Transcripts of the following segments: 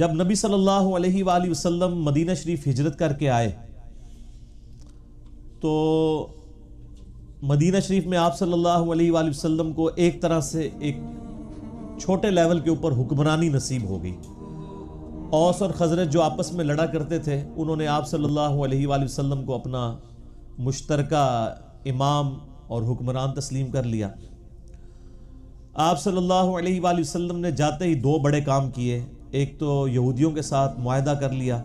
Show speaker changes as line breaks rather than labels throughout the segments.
जब नबी सल्लल्लाहु अलैहि वसल्लम मदीना शरीफ हिजरत करके आए तो मदीना शरीफ में आप सल्लल्लाहु अलैहि वसल्लम को एक तरह से एक छोटे लेवल के ऊपर हुक्मरानी नसीब हो गई औस और खजरत जो आपस में लड़ा करते थे उन्होंने आप सल्लल्लाहु अलैहि वसल्लम को अपना मुश्तरका इमाम और हुक्मरान तस्लीम कर लिया आप सल्लल्लाहु अलैहि वसल्लम ने जाते ही दो बड़े काम किए एक तो यहूदियों के साथ माह कर लिया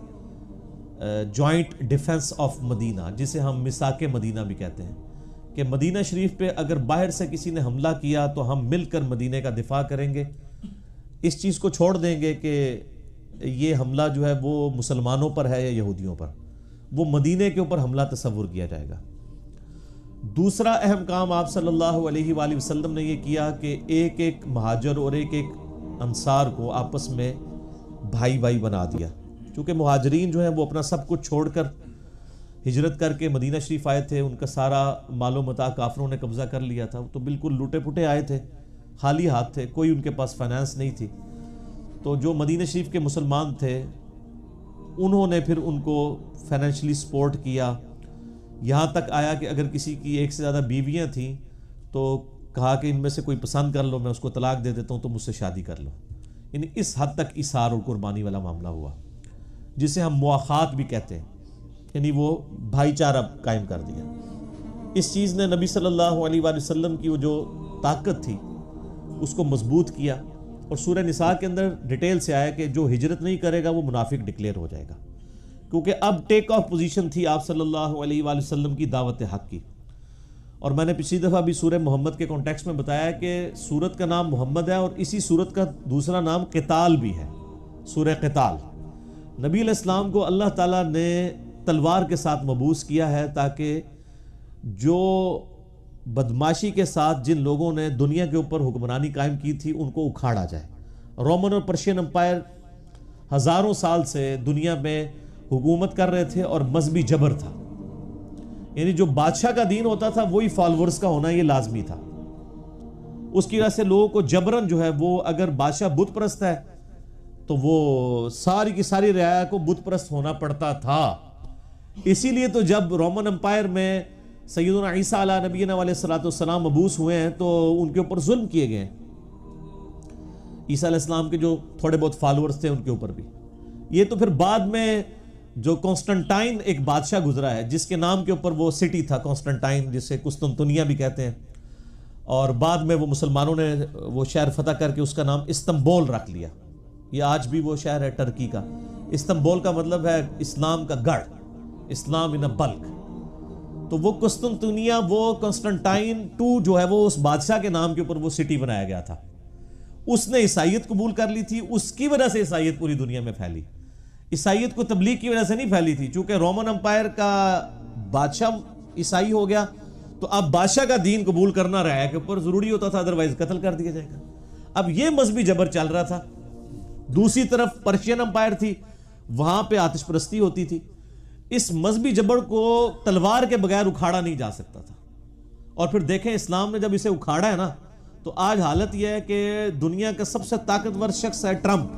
जॉइंट डिफेंस ऑफ मदीना जिसे हम मिसाक मदीना भी कहते हैं कि मदीना शरीफ पे अगर बाहर से किसी ने हमला किया तो हम मिलकर मदीने का दिफा करेंगे इस चीज़ को छोड़ देंगे कि ये हमला जो है वो मुसलमानों पर है या यहूदियों पर वो मदीने के ऊपर हमला तस्वुर किया जाएगा दूसरा अहम काम आप सल्लल्लाहु अलैहि वसल्लम ने ये किया कि एक एक महाजर और एक एक अनसार को आपस में भाई भाई बना दिया क्योंकि महाजरीन जो हैं वो अपना सब कुछ छोड़ कर हिजरत करके मदीना शरीफ आए थे उनका सारा मालो मता काफरों ने कब्ज़ा कर लिया था तो बिल्कुल लुटे पुटे आए थे खाली हाथ थे कोई उनके पास फाइनेंस नहीं थी तो जो मदीना शरीफ के मुसलमान थे उन्होंने फिर उनको फाइनेंशली सपोर्ट किया यहाँ तक आया कि अगर किसी की एक से ज़्यादा बीवियाँ थीं तो कहा कि इनमें से कोई पसंद कर लो मैं उसको तलाक दे देता हूँ तो मुझसे शादी कर लो यानी इस हद तक इसार और कुर्बानी वाला मामला हुआ जिसे हम मुआखात भी कहते हैं यानी वो भाईचारा कायम कर दिया इस चीज़ ने नबी सल्लल्लाहु अलैहि वसल्लम की वो जो ताकत थी उसको मजबूत किया और सूर्य निसा के अंदर डिटेल से आया कि जो हिजरत नहीं करेगा वो मुनाफिक डिक्लेयर हो जाएगा क्योंकि अब टेक ऑफ पोजीशन थी आप सल्लल्लाहु अलैहि वसल्लम की दावत हक की और मैंने पिछली दफ़ा भी सूर्य मोहम्मद के कॉन्टेक्स्ट में बताया कि सूरत का नाम मोहम्मद है और इसी सूरत का दूसरा नाम किताल भी है सूर्य किताल नबी इस्लाम को अल्लाह ताला ने तलवार के साथ मबूस किया है ताकि जो बदमाशी के साथ जिन लोगों ने दुनिया के ऊपर हुक्मरानी कायम की थी उनको उखाड़ा जाए रोमन और पर्शियन अम्पायर हज़ारों साल से दुनिया में हुकूमत कर रहे थे और मजहबी जबर था यानी जो बादशाह का दीन होता था वही फॉलोअर्स का होना ये लाजमी था उसकी वजह से लोगों को जबरन जो है वो अगर बादशाह बुत है तो वो सारी की सारी रियाया को बुत होना पड़ता था इसीलिए तो जब रोमन अम्पायर में सैदना ईसा नबीना सलाम मबूस हुए हैं तो उनके ऊपर जुल्म किए गए ईसा के जो थोड़े बहुत फॉलोअर्स थे उनके ऊपर भी ये तो फिर बाद में जो कॉन्स्टेंटाइन एक बादशाह गुजरा है जिसके नाम के ऊपर वो सिटी था कॉन्स्टेंटाइन जिसे कुस्तुनतुनिया भी कहते हैं और बाद में वो मुसलमानों ने वो शहर फतह करके उसका नाम इस्तंबोल रख लिया ये आज भी वो शहर है टर्की का इस्तंबोल का मतलब है इस्लाम का गढ़ इस्लाम इन अ बल्क तो वो कुस्तुनतुनिया वो कॉन्स्टेंटाइन टू जो है वो उस बादशाह के नाम के ऊपर वो सिटी बनाया गया था उसने ईसाइत कबूल कर ली थी उसकी वजह से ईसाइत पूरी दुनिया में फैली ईसाइत को तबलीग की वजह से नहीं फैली थी चूंकि रोमन अम्पायर का बादशाह ईसाई हो गया तो अब बादशाह का दीन कबूल करना रहा के ऊपर जरूरी होता था अदरवाइज कत्ल कर दिया जाएगा अब यह मजहबी जबर चल रहा था दूसरी तरफ पर्शियन अम्पायर थी वहां पर आतिशप्रस्ती होती थी इस मजहबी जबर को तलवार के बगैर उखाड़ा नहीं जा सकता था और फिर देखें इस्लाम ने जब इसे उखाड़ा है ना तो आज हालत यह है कि दुनिया का सबसे ताकतवर शख्स है ट्रंप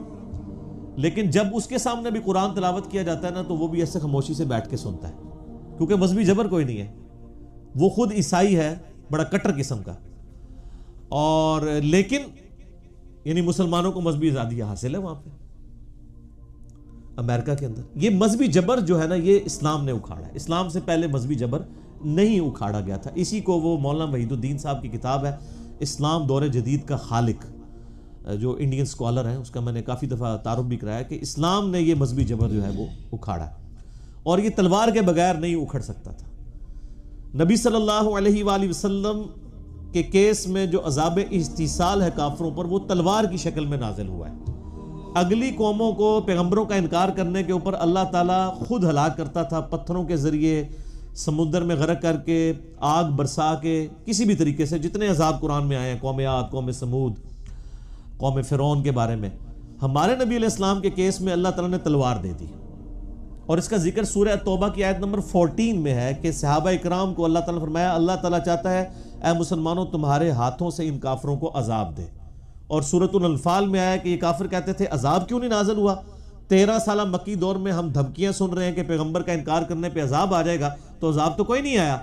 लेकिन जब उसके सामने भी कुरान तलावत किया जाता है ना तो वो भी ऐसे खामोशी से बैठ के सुनता है क्योंकि मजहबी जबर कोई नहीं है वो खुद ईसाई है बड़ा कट्टर किस्म का और लेकिन यानी मुसलमानों को मजहबी आज़ादी हासिल है वहां पर अमेरिका के अंदर ये मजहबी जबर जो है ना ये इस्लाम ने उखाड़ा है इस्लाम से पहले मजहबी जबर नहीं उखाड़ा गया था इसी को वो मौलाना वहीदुद्दीन साहब की किताब है इस्लाम दौरे जदीद का खालिक जो इंडियन स्कॉलर हैं उसका मैंने काफ़ी दफ़ा तारुफ भी कराया कि इस्लाम ने ये मजहबी जबर जो है वो उखाड़ा और ये तलवार के बगैर नहीं उखड़ सकता था नबी सल्लल्लाहु अलैहि वसल्लम के केस में जो अजाब इस्तीसाल है काफरों पर वो तलवार की शक्ल में नाजिल हुआ है अगली कौमों को पैगम्बरों का इनकार करने के ऊपर अल्लाह ताला खुद हलाक करता था पत्थरों के ज़रिए समुद्र में गर्क करके आग बरसा के किसी भी तरीके से जितने अजाब कुरान में आए हैं कौम आद कौम समूद कौम फ़िरौन के बारे में हमारे नबी इस्लाम के केस में अल्लाह ताला ने तलवार दे दी और इसका जिक्र सूर्य तोबा की आयत नंबर 14 में है कि सहाबा इकराम को अल्लाह ताला फरमाया अल्लाह ताला चाहता है ऐ मुसलमानों तुम्हारे हाथों से इन काफरों को अजाब दे और सूरतुल्फाल में आया कि ये काफर कहते थे अजाब क्यों नहीं नाजल हुआ तेरह साल मक्की दौर में हम धमकियाँ सुन रहे हैं कि पैगम्बर का इनकार करने पर अजाब आ जाएगा तो अजाब तो कोई नहीं आया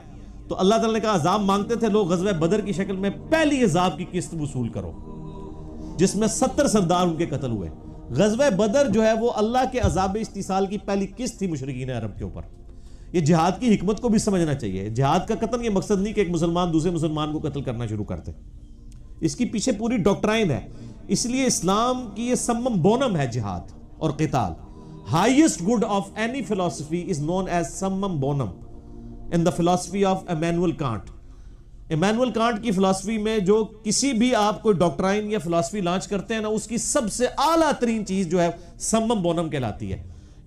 तो अल्लाह ताला ने कहा अजाब मांगते थे लोग गजब बदर की शक्ल में पहली अजाब की किस्त वसूल करो जिसमें सत्तर सरदार उनके कत्ल हुए गजब बदर जो है वो अल्लाह के अजाब इस्तीसाल की पहली किस्त थी मुशरकिन अरब के ऊपर ये जिहाद की हमत को भी समझना चाहिए जिहाद का कत्ल ये मकसद नहीं कि एक मुसलमान दूसरे मुसलमान को कत्ल करना शुरू करते इसकी पीछे पूरी डॉक्ट्राइन है इसलिए इस्लाम की ये सम्म बोनम है जिहाद और कताल highest good of any philosophy is known as सम्म बोनम in the philosophy of Emmanuel Kant Immanuel Kant की फिलासफी में जो किसी भी आप कोई डॉक्ट्राइन या फिलासफी लॉन्च करते हैं ना उसकी सबसे आला तरीन चीज़ जो है सम्मम बोनम कहलाती है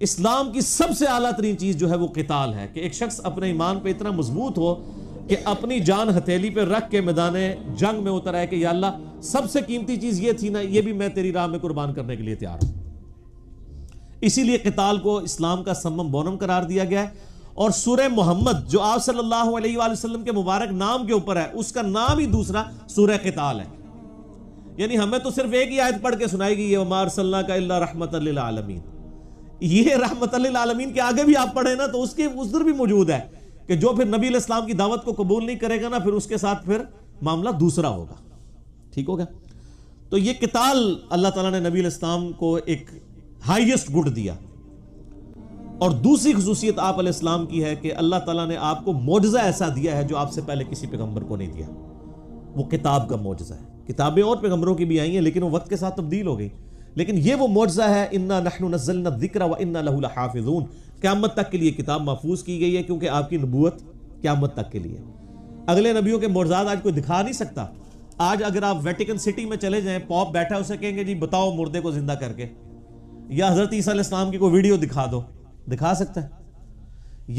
इस्लाम की सबसे आला तरीन चीज़ जो है वो किताल है कि एक शख्स अपने ईमान पर इतना मजबूत हो कि अपनी जान हथेली पर रख के मैदान जंग में उतर आए कि अल्लाह सबसे कीमती चीज़ ये थी ना ये भी मैं तेरी राह में कुर्बान करने के लिए तैयार हूं इसीलिए किताल को इस्लाम का सम्मम बोनम करार दिया गया है और सूर्य मोहम्मद जो आप सल्लल्लाहु अलैहि वसल्लम के मुबारक नाम के ऊपर है उसका नाम ही दूसरा सूर्य किताल है यानी हमें तो सिर्फ एक ही आयत पढ़ के सुनाई गई है मारसल्ला का रहमत आलमीन ये रहमत आलमीन के आगे भी आप पढ़े ना तो उसके उजर भी मौजूद है कि जो फिर नबी इस्लाम की दावत को कबूल नहीं करेगा ना फिर उसके साथ फिर मामला दूसरा होगा ठीक हो गया तो ये किताल अल्लाह ताला ने नबी इस्लाम को एक हाईएस्ट गुड दिया और दूसरी खसूसियत आप आपाम की है कि अल्लाह ताला ने आपको मुआजा ऐसा दिया है जो आपसे पहले किसी पैगम्बर को नहीं दिया वो किताब का मुआजा है किताबें और पैगम्बरों की भी आई हैं लेकिन वो वक्त के साथ तब्दील हो गई लेकिन ये वो मुआजा है इन्ना नहनु नजल जिक्र व इन्ना लहू हाफिजून क्यामत तक के लिए किताब महफूज की गई है क्योंकि आपकी नबूत क्यामत तक के लिए अगले नबियों के मुर्जात आज कोई दिखा नहीं सकता आज अगर आप वेटिकन सिटी में चले जाएं पॉप बैठा है उसे कहेंगे जी बताओ मुर्दे को जिंदा करके या हजरत ईसा की कोई वीडियो दिखा दो दिखा सकता है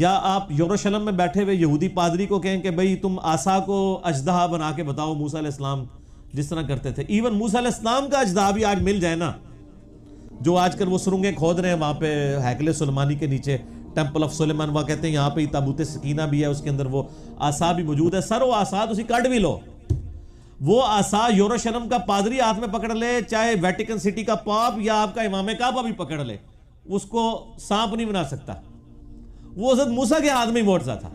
या आप यरूशलेम में बैठे हुए यहूदी पादरी को कहें कि भाई तुम आसा को अजदहा बना के बताओ मूसा इस्लाम जिस तरह करते थे इवन मूसा इस्लाम का अजदहा भी आज मिल जाए ना जो आजकल वो सुरंगे खोद रहे हैं वहाँ पे हैकल सलमानी के नीचे टेम्पल ऑफ सुलेमान वह कहते हैं यहाँ पे ताबूत सकीना भी है उसके अंदर वो आसा भी मौजूद है सर वो आसा तुम तो कट भी लो वो आसा यूरोशलम का पादरी हाथ में पकड़ ले चाहे वेटिकन सिटी का पाप या आपका इमाम काबा भी पकड़ ले उसको सांप नहीं बना सकता वो हजरत मूसा के हाथ में ही मुआवजा था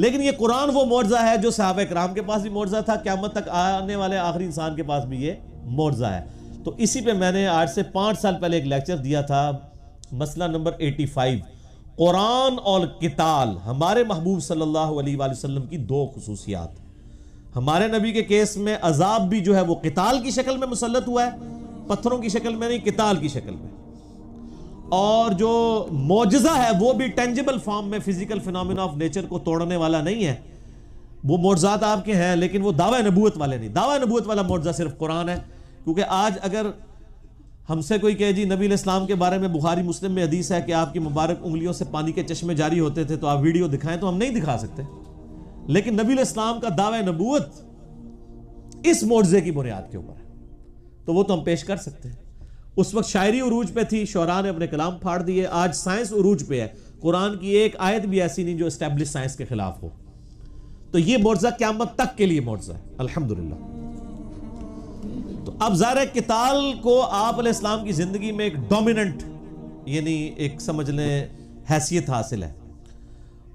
लेकिन ये कुरान वो मुआवजा है जो साहब कराम के पास भी मुआवजा था क्यामत तक आने वाले आखिरी इंसान के पास भी ये मुआवजा है तो इसी पे मैंने आज से पांच साल पहले एक लेक्चर दिया था मसला नंबर 85 कुरान और किताल हमारे महबूब सल्लाम की दो खसूसियात हमारे नबी के केस में अजाब भी जो है वो किताल की शक्ल में मुसलत हुआ है पत्थरों की शक्ल में नहीं किताल की शक्ल में और जो मोजा है वो भी टेंजिबल फॉर्म में फिजिकल फिनोमिना ऑफ नेचर को तोड़ने वाला नहीं है वो मोजात आपके हैं लेकिन वो दावा नबूत वाले नहीं दावा नबूत वाला मोजा सिर्फ कुरान है क्योंकि आज अगर हमसे कोई कहे जी नबी इस्लाम के बारे में बुखारी मुस्लिम में हदीस है कि आपकी मुबारक उंगलियों से पानी के चश्मे जारी होते थे तो आप वीडियो दिखाएं तो हम नहीं दिखा सकते लेकिन नबी इस्लाम का दावा नबूत इस मोर्जे की बुनियाद के ऊपर है तो वो तो हम पेश कर सकते हैं उस वक्त शायरी उरूज पे थी शौरा ने अपने कलाम फाड़ दिए आज साइंस उरूज पे है कुरान की एक आयत भी ऐसी नहीं जो इस्टेब्लिश साइंस के खिलाफ हो तो ये मुआवजा क्यामत तक के लिए मुआवजा है अलहमदुल्ला तो अब ज़ाहिर किताल को आप इस्लाम की ज़िंदगी में एक डोमिनंट यानी एक समझ लें हैसियत हासिल है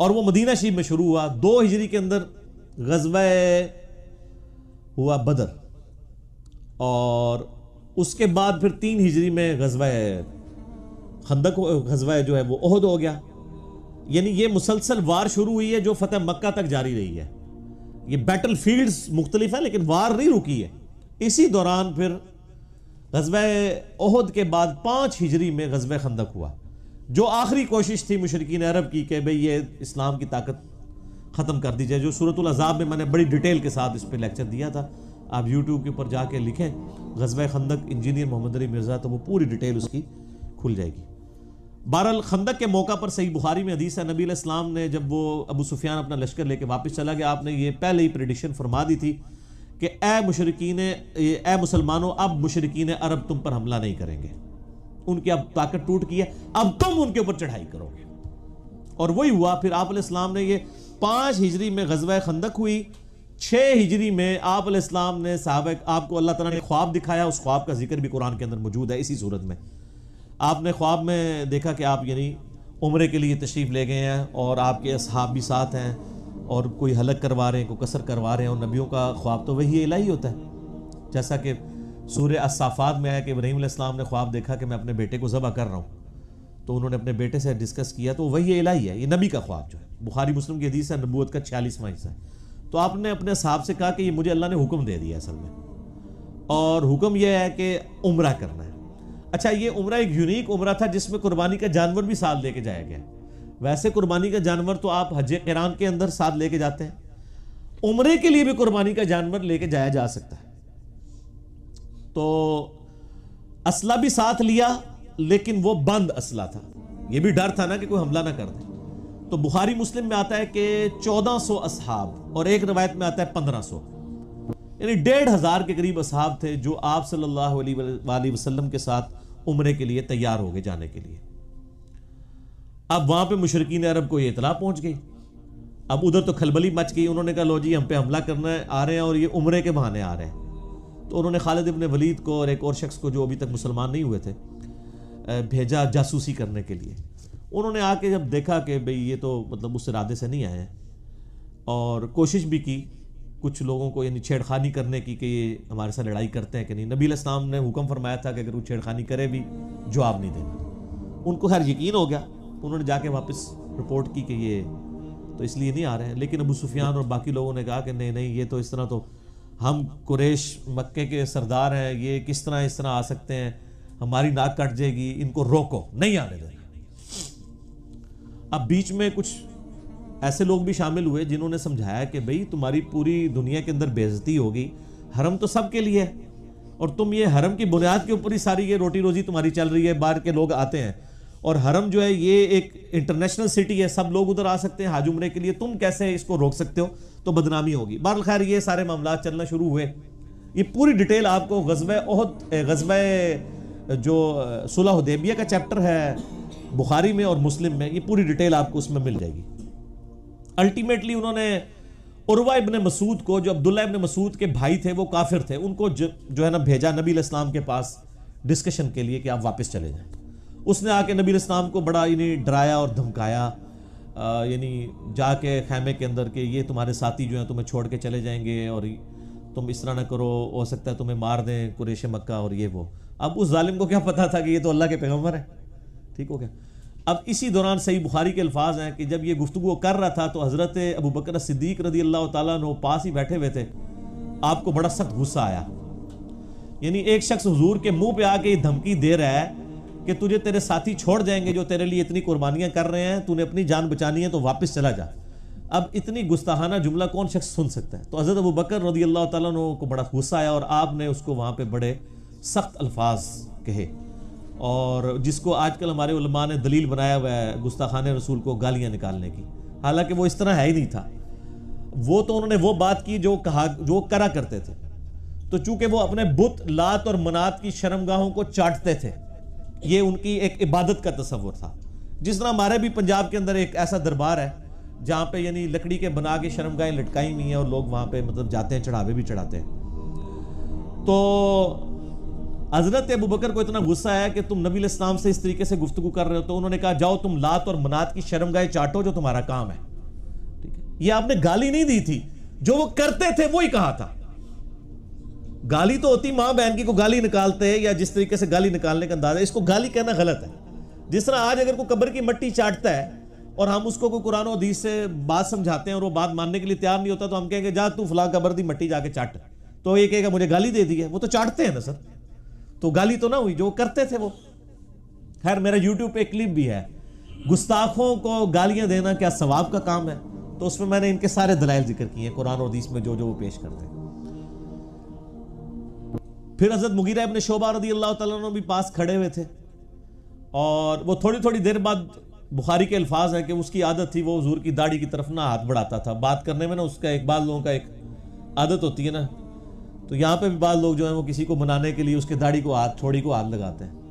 और वो मदीना शीब में शुरू हुआ दो हिजरी के अंदर गजब हुआ बदर और उसके बाद फिर तीन हिजरी में गजवा खंदक गजवा जो है वो अहद हो गया यानी ये मुसलसल वार शुरू हुई है जो फतेह मक्का तक जारी रही है ये बैटल फील्ड मुख्तलिफ हैं लेकिन वार नहीं रुकी है इसी दौरान फिर गजब अहद के बाद पाँच हिजरी में गजब खंदक हुआ जो आखिरी कोशिश थी मुशरकिन अरब की कि भाई ये इस्लाम की ताकत ख़त्म कर दी जाए जो सूरत अजाब में मैंने बड़ी डिटेल के साथ इस पर लेक्चर दिया था आप यूट्यूब के ऊपर जाके लिखें गजब खंदक इंजीनियर मोहम्मद अली मिर्ज़ा तो वो पूरी डिटेल उसकी खुल जाएगी बहरल खंदक के मौका पर सही बुखारी में हदीस है नबी इस्लाम ने जब वो अबू सुफियान अपना लश्कर लेके वापस चला गया आपने ये पहले ही प्रडिक्शन फरमा दी थी कि ए मशरकिन ए मुसलमानों अब मशरकिन अरब तुम पर हमला नहीं करेंगे उनकी अब ताकत टूट गई है अब तुम उनके ऊपर चढ़ाई करोगे और वही हुआ फिर आप ने ये पांच हिजरी में गजब खंदक हुई छः हिजरी में आप इस्लाम ने सबक आपको अल्लाह तला ने ख्वाब दिखाया उस ख्वाब का जिक्र भी कुरान के अंदर मौजूद है इसी सूरत में आपने ख्वाब में देखा कि आप यानी उम्र के लिए तशरीफ़ ले गए हैं और आपके असहाब भी साथ हैं और कोई हलक करवा रहे हैं कोई कसर करवा रहे हैं और नबियों का ख्वाब तो वही इलाही होता है जैसा कि सूर्य असाफ़ात में आया कि इब्राहिम इस्लाम ने ख्वाब देखा कि मैं अपने बेटे को ज़बा कर रहा हूँ तो उन्होंने अपने बेटे से डिस्कस किया तो वही इलाही है ये नबी का ख्वाब जो है बुखारी मुस्लिम की हदीस है नबूत का छियालीसवा हिस्सा है तो आपने अपने साहब से कहा कि ये मुझे अल्लाह ने हुक्म दे दिया असल में और हुक्म यह है कि उम्र करना है अच्छा ये उम्र एक यूनिक उम्र था जिसमें कुर्बानी का जानवर भी साथ लेके जाया गया वैसे कुर्बानी का जानवर तो आप हज कराम के अंदर साथ लेके जाते हैं उम्र के लिए भी कुर्बानी का जानवर लेके जाया जा सकता है तो असला भी साथ लिया लेकिन वो बंद असला था ये भी डर था ना कि कोई हमला ना कर दे तो बुखारी मुस्लिम में आता है कि 1400 सौ असहाब और एक रवायत में आता है 1500 यानी डेढ़ हज़ार के करीब असहाब थे जो आप सल्लल्लाहु अलैहि वसल्लम के साथ उम्र के लिए तैयार हो गए जाने के लिए अब वहां पर मुशरकिन अरब को यह इतला पहुंच गई अब उधर तो खलबली मच गई उन्होंने कहा लो जी हम पे हमला करने आ रहे हैं और ये उम्र के बहाने आ रहे हैं तो उन्होंने खालिद इबन वलीद को और एक और शख्स को जो अभी तक मुसलमान नहीं हुए थे भेजा जासूसी करने के लिए उन्होंने आके जब देखा कि भाई ये तो मतलब उस इरादे से नहीं आए हैं और कोशिश भी की कुछ लोगों को यानी छेड़खानी करने की कि ये हमारे साथ लड़ाई करते हैं कि नहीं नबी इस्लाम ने हुक्म फरमाया था कि अगर वो छेड़खानी करे भी जवाब नहीं देना उनको खैर यकीन हो गया उन्होंने जाके वापस रिपोर्ट की कि ये तो इसलिए नहीं आ रहे हैं लेकिन अबू सुफियान और बाकी लोगों ने कहा कि नहीं नहीं ये तो इस तरह तो हम कुरेश मक्के के सरदार हैं ये किस तरह इस तरह आ सकते हैं हमारी नाक कट जाएगी इनको रोको नहीं आने देना अब बीच में कुछ ऐसे लोग भी शामिल हुए जिन्होंने समझाया कि भाई तुम्हारी पूरी दुनिया के अंदर बेजती होगी हरम तो सबके लिए है और तुम ये हरम की बुनियाद के ऊपर ही सारी ये रोटी रोजी तुम्हारी चल रही है बाहर के लोग आते हैं और हरम जो है ये एक इंटरनेशनल सिटी है सब लोग उधर आ सकते हैं हाज के लिए तुम कैसे इसको रोक सकते हो तो बदनामी होगी बहर खैर ये सारे मामला चलना शुरू हुए ये पूरी डिटेल आपको गजब ओहद गजब जो सुलह उदेबिया का चैप्टर है बुखारी में और मुस्लिम में ये पूरी डिटेल आपको उसमें मिल जाएगी अल्टीमेटली उन्होंने उर्वा इबन मसूद को जो अब्दुल्ला इबन मसूद के भाई थे वो काफिर थे उनको जो, जो है ना भेजा नबी इस्लाम के पास डिस्कशन के लिए कि आप वापस चले जाएं उसने आके नबी इस्लाम को बड़ा यानी डराया और धमकाया यानी जाके खैमे के अंदर के ये तुम्हारे साथी जो हैं तुम्हें छोड़ के चले जाएंगे और तुम इस तरह ना करो हो सकता है तुम्हें मार दें कुरेश मक्का और ये वो अब उस जालिम को क्या पता था कि ये तो अल्लाह के पैगम्बर है ठीक हो गया अब इसी दौरान सही बुखारी के अल्फाज हैं कि जब ये गुफ्तु कर रहा था तो हज़रत अबू बकर सिद्दीक रदी अल्लाह तु पास ही बैठे हुए थे आपको बड़ा सख्त गुस्सा आया यानी एक शख्स हजूर के मुंह पे आके धमकी दे रहा है कि तुझे तेरे साथी छोड़ जाएंगे जो तेरे लिए इतनी कुर्बानियां कर रहे हैं तूने अपनी जान बचानी है तो वापस चला जा अब इतनी गुस्ताहाना जुमला कौन शख्स सुन सकता है तो हज़रत अबू बकर रदी अल्लाह तु को बड़ा गुस्सा आया और आपने उसको वहाँ पर बड़े सख्त अल्फाज कहे और जिसको आजकल हमारे उलमा ने दलील बनाया हुआ है गुस्ताखान रसूल को गालियाँ निकालने की हालांकि वो इस तरह है ही नहीं था वो तो उन्होंने वो बात की जो कहा जो करा करते थे तो चूंकि वो अपने बुत लात और मनात की शर्मगाहों को चाटते थे ये उनकी एक इबादत का तस्वर था जिस तरह हमारे भी पंजाब के अंदर एक ऐसा दरबार है जहाँ पे यानी लकड़ी के बना के शर्मगाहें लटकाई हुई हैं और लोग वहाँ पे मतलब जाते हैं चढ़ावे भी चढ़ाते हैं तो हजरत अबू बकर को इतना गुस्सा आया कि तुम नबी इस्लाम से इस तरीके से गुफ्तु कर रहे हो तो उन्होंने कहा जाओ तुम लात और मनात की गाय चाटो जो तुम्हारा काम है ठीक है ये आपने गाली नहीं दी थी जो वो करते थे ही कहा था गाली तो होती माँ बहन की को गाली निकालते हैं या जिस तरीके से गाली निकालने का अंदाज है इसको गाली कहना गलत है जिस तरह आज अगर कोई कब्र की मट्टी चाटता है और हम उसको कोई कुरान हदीस से बात समझाते हैं और वो बात मानने के लिए तैयार नहीं होता तो हम कहेंगे जा तू फला कब्र दी मट्टी जाके चाट तो ये कहेगा मुझे गाली दे दी है वो तो चाटते हैं ना सर तो गाली तो ना हुई जो करते थे वो खैर मेरा यूट्यूब पे एक क्लिप भी है गुस्ताखों को गालियां देना क्या सवाब का काम है तो उसमें मैंने इनके सारे दलाइल जिक्र किए हैं कुरान और हदीस में जो जो वो पेश करते हैं फिर हजरत मुगीरा इबन शोबा रदी अल्लाह तला भी पास खड़े हुए थे और वो थोड़ी थोड़ी देर बाद बुखारी के अल्फाज हैं कि उसकी आदत थी वो हजूर की दाढ़ी की तरफ ना हाथ बढ़ाता था बात करने में ना उसका एक बाल लोगों का एक आदत होती है ना तो यहाँ पे भी बाद लोग जो है वो किसी को मनाने के लिए उसके दाढ़ी को हाथ छोड़ी को हाथ लगाते हैं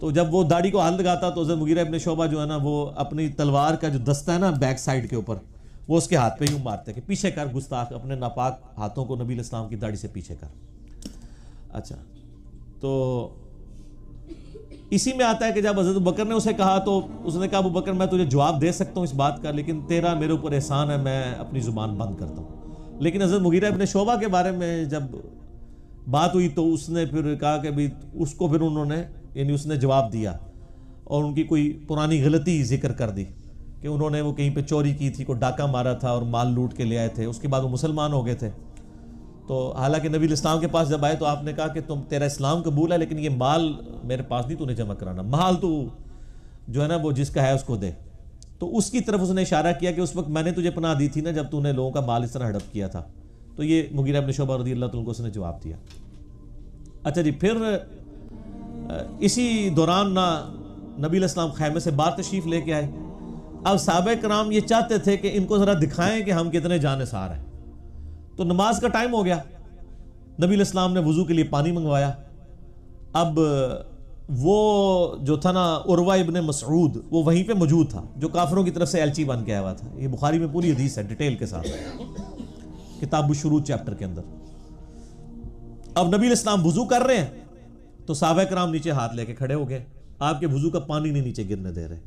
तो जब वो दाढ़ी को हाथ लगाता तो हजरत मुगीरा अपने शोभा जो है ना वो अपनी तलवार का जो दस्ता है ना बैक साइड के ऊपर वो उसके हाथ पे यूँ मारते कि पीछे कर गुस्ताख अपने नापाक हाथों को नबी इस्लाम की दाढ़ी से पीछे कर अच्छा तो इसी में आता है कि जब हजरत बकर ने उसे कहा तो उसने कहा अबू बकर मैं तुझे जवाब दे सकता हूँ इस बात का लेकिन तेरा मेरे ऊपर एहसान है मैं अपनी ज़ुबान बंद करता हूँ लेकिन हजरत मुगीरा अपने शोबा के बारे में जब बात हुई तो उसने फिर कहा कि भाई उसको फिर उन्होंने यानी उसने जवाब दिया और उनकी कोई पुरानी गलती जिक्र कर दी कि उन्होंने वो कहीं पे चोरी की थी को डाका मारा था और माल लूट के ले आए थे उसके बाद वो मुसलमान हो गए थे तो हालांकि नबी इस्लाम के पास जब आए तो आपने कहा कि तुम तेरा इस्लाम कबूल है लेकिन ये माल मेरे पास नहीं तूने जमा कराना माल तो जो है ना वो जिसका है उसको दे तो उसकी तरफ उसने इशारा किया कि उस वक्त मैंने तुझे पनाह दी थी ना जब तूने लोगों का माल इस तरह हड़प किया था तो ये मुगिर अब शोबा रदी अल्लाह को उसने जवाब दिया अच्छा जी फिर इसी दौरान ना नबी इस्लाम खैमे से बात तशरीफ लेके आए अब साहब कराम ये चाहते थे कि इनको ज़रा दिखाएं कि हम कितने जानसार हैं तो नमाज का टाइम हो गया नबी इस्लाम ने वज़ू के लिए पानी मंगवाया अब वो जो था ना उर्वा इबन मसरूद वो वहीं पे मौजूद था जो काफरों की तरफ से एलची बन के आया हुआ था ये बुखारी में पूरी हदीस है डिटेल के साथ किताब शुरू चैप्टर के अंदर अब नबी इस्लाम वजू कर रहे हैं तो सावे कराम नीचे हाथ लेके खड़े हो गए आपके वजू का पानी नहीं नीचे गिरने दे रहे